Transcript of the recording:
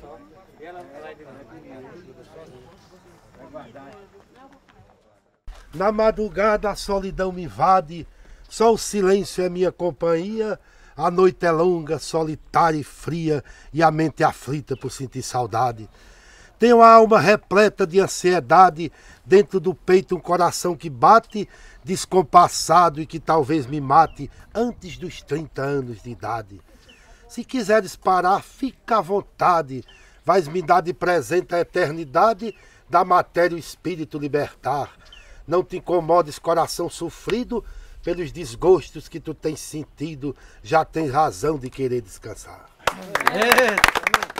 só. E ela vai de Vai guardar. Na madrugada a solidão me invade, só o silêncio é minha companhia. A noite é longa, solitária e fria, e a mente é aflita por sentir saudade. Tenho a alma repleta de ansiedade, dentro do peito um coração que bate, descompassado e que talvez me mate antes dos 30 anos de idade. Se quiseres parar, fica à vontade. Vais me dar de presente a eternidade, da matéria o espírito libertar. Não te incomodes, coração sofrido, pelos desgostos que tu tens sentido, já tens razão de querer descansar. É. É.